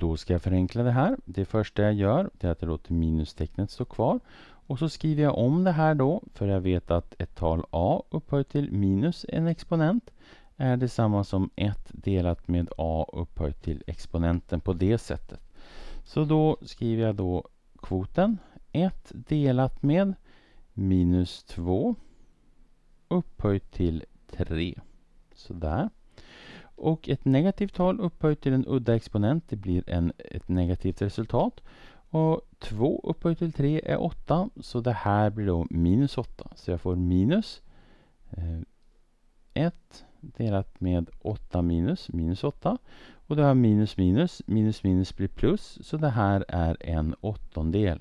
Då ska jag förenkla det här. Det första jag gör är att jag låter minustecknet stå kvar. Och så skriver jag om det här då, för jag vet att ett tal a upphöjt till minus en exponent är detsamma som 1 delat med a upphöjt till exponenten på det sättet. Så då skriver jag då kvoten 1 delat med minus 2 upphöjt till 3. Sådär. Och ett negativt tal upphöjt till en udda exponent det blir en, ett negativt resultat. Och 2 upphöjt till 3 är 8 så det här blir då minus 8. Så jag får minus 1 eh, delat med 8 minus, minus 8. Och då har jag minus minus, minus minus blir plus så det här är en åttondel.